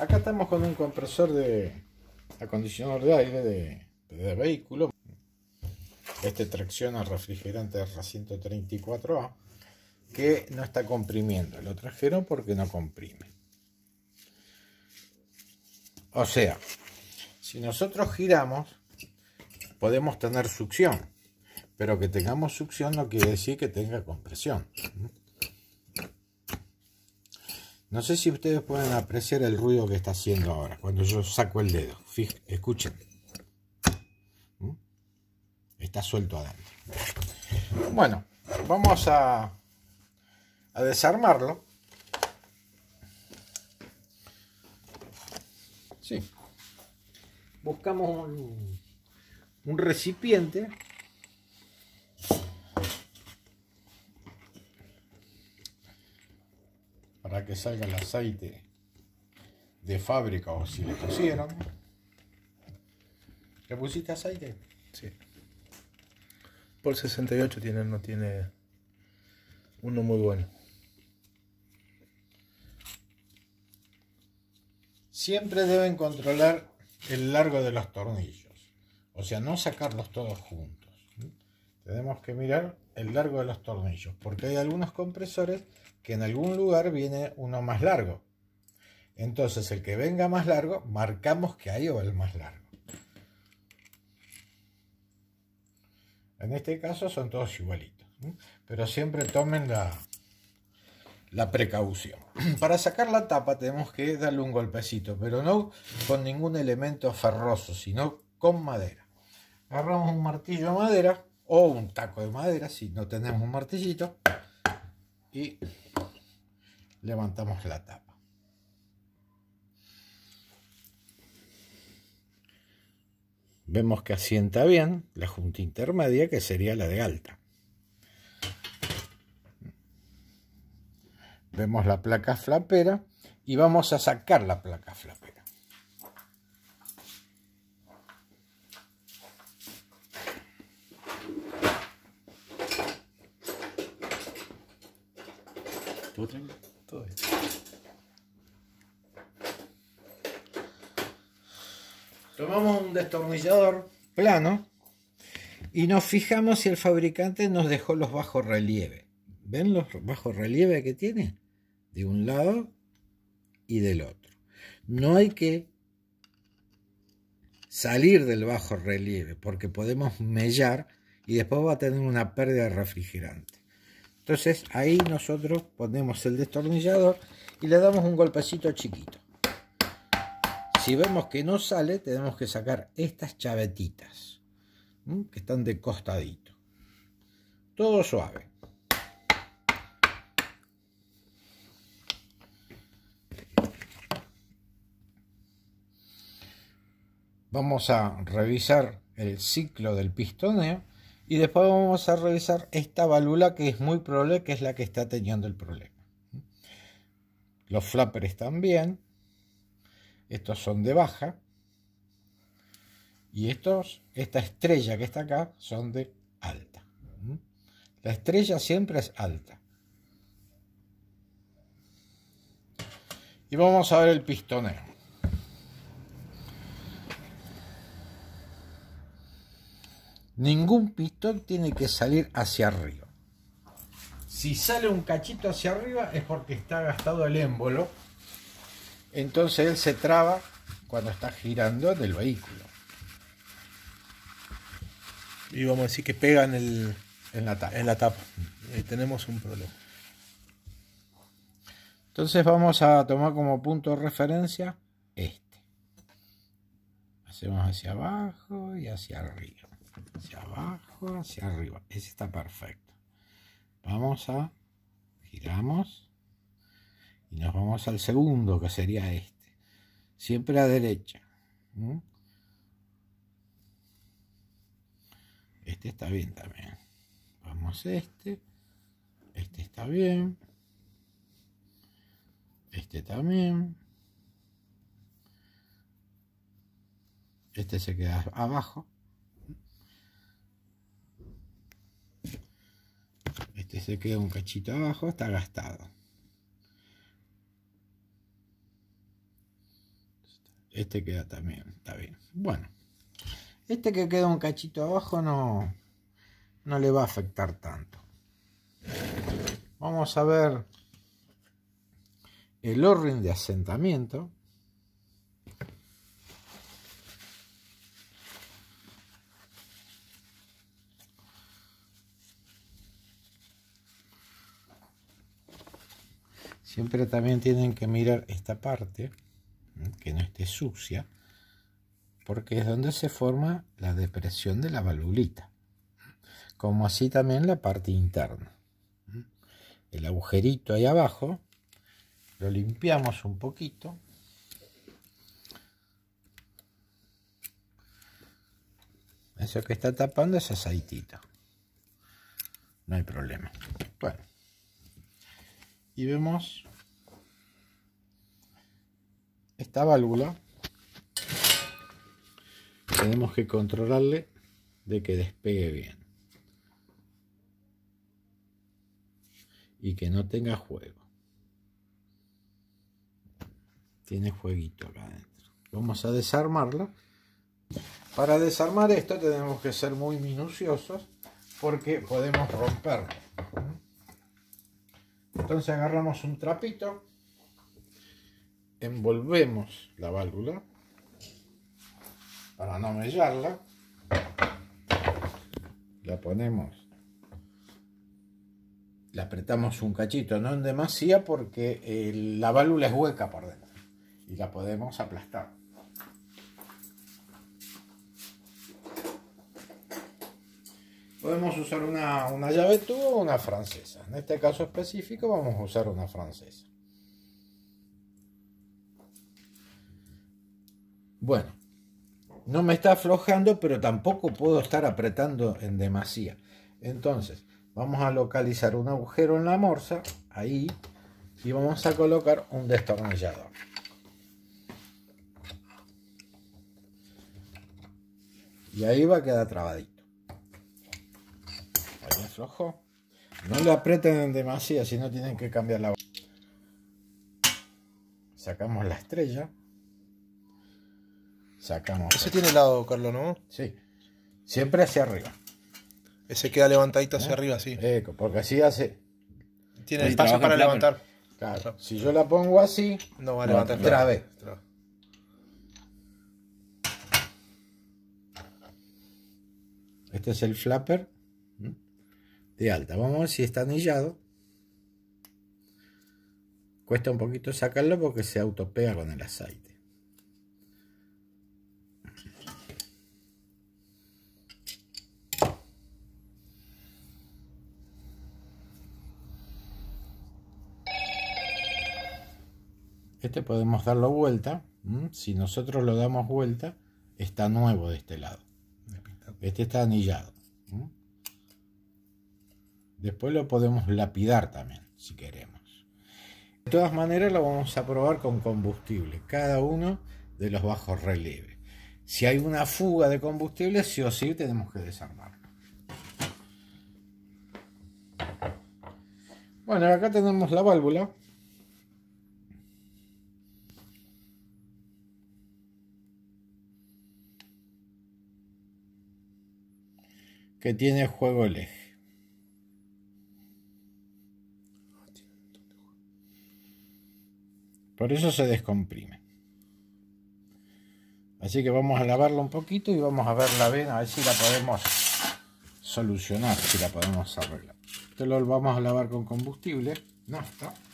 Acá estamos con un compresor de acondicionador de aire de, vehículo. Este tracciona refrigerante R134A que no está comprimiendo. Lo trajeron porque no comprime. O sea, si nosotros giramos, podemos tener succión. Pero que tengamos succión no quiere decir que tenga compresión. No sé si ustedes pueden apreciar el ruido que está haciendo ahora, cuando yo saco el dedo. Fíjense, escuchen. ¿Mm? Está suelto dar. Bueno, vamos a, desarmarlo. Sí. Buscamos un recipiente que salga el aceite de fábrica o si le pusieron. ¿Le pusiste aceite? Sí. Por 68 tiene, no tiene uno muy bueno. Siempre deben controlar el largo de los tornillos. O sea, no sacarlos todos juntos. Tenemos que mirar el largo de los tornillos, porque hay algunos compresores que en algún lugar viene uno más largo. Entonces el que venga más largo, marcamos que ahí va el más largo. En este caso son todos igualitos, pero siempre tomen la, la precaución. Para sacar la tapa tenemos que darle un golpecito, pero no con ningún elemento ferroso, sino con madera. Agarramos un martillo de madera o un taco de madera si no tenemos un martillito y levantamos la tapa. Vemos que asienta bien la junta intermedia que sería la de alta. Vemos la placa flapera y vamos a sacar la placa flapera. Tomamos un destornillador plano y nos fijamos si el fabricante nos dejó los bajos relieve. ¿Ven los bajos relieve que tiene? De un lado y del otro. No hay que salir del bajo relieve porque podemos mellar y después va a tener una pérdida de refrigerante. Entonces ahí nosotros ponemos el destornillador y le damos un golpecito chiquito. Si vemos que no sale, tenemos que sacar estas chavetitas que están de costadito. Todo suave. Vamos a revisar el ciclo del pistoneo y después vamos a revisar esta válvula que es muy probable que es la que está teniendo el problema. Los flappers también. Estos son de baja. Y estos, esta estrella que está acá, son de alta. La estrella siempre es alta. Y vamos a ver el pistonero. ningún pistón tiene que salir hacia arriba. Si sale un cachito hacia arriba es porque está gastado el émbolo. Entonces él se traba cuando está girando del vehículo. Y vamos a decir que pega en, la tapa. Eh, tenemos un problema. Entonces vamos a tomar como punto de referencia este. Hacemos hacia abajo y hacia arriba hacia abajo, hacia arriba. Ese está perfecto. Vamos a, giramos y nos vamos al segundo, que sería este. Siempre a derecha. Este está bien también. Vamos a este. Este está bien. Este también. Este se queda abajo. queda un cachito abajo, está gastado. Este queda también, está bien. Bueno, este que queda un cachito abajo no, no le va a afectar tanto. Vamos a ver el orden de asentamiento. Siempre también tienen que mirar esta parte, que no esté sucia, porque es donde se forma la depresión de la valulita. como así también la parte interna. El agujerito ahí abajo lo limpiamos un poquito. Eso que está tapando es aceitito. No hay problema. Bueno. Y vemos esta válvula tenemos que controlarle de que despegue bien y que no tenga juego tiene jueguito acá adentro vamos a desarmarla para desarmar esto tenemos que ser muy minuciosos porque podemos romperlo entonces agarramos un trapito envolvemos la válvula para no mellarla. La ponemos, la apretamos un cachito, no en demasía porque eh, la válvula es hueca por dentro y la podemos aplastar. Podemos usar una, una llave tubo o una francesa. En este caso específico vamos a usar una francesa. Bueno, no me está aflojando, pero tampoco puedo estar apretando en demasía. Entonces, vamos a localizar un agujero en la morsa, ahí, y vamos a colocar un destornillador. Y ahí va a quedar trabadito. Ahí aflojó. No le aprieten demasía, si no tienen que cambiar la... Sacamos la estrella. Sacamos. Ese tiene lado, Carlos, ¿no? Sí. Siempre hacia arriba. Ese queda levantadito hacia ¿Eh? arriba, sí. Eco, porque así hace. Tiene espacio para levantar. Claro. Si yo la pongo así, no va a levantar. Este es el flapper de alta. Vamos a ver si está anillado. Cuesta un poquito sacarlo porque se autopega con el aceite. este podemos darlo vuelta. Si nosotros lo damos vuelta, está nuevo de este lado. Este está anillado. Después lo podemos lapidar también, si queremos. De todas maneras, lo vamos a probar con combustible, cada uno de los bajos relieves. Si hay una fuga de combustible, sí o sí tenemos que desarmarlo. Bueno, acá tenemos la válvula. que tiene juego el eje. Por eso se descomprime. Así que vamos a lavarlo un poquito y vamos a ver la vena, a ver si la podemos solucionar, si la podemos arreglar. Esto lo vamos a lavar con combustible, no está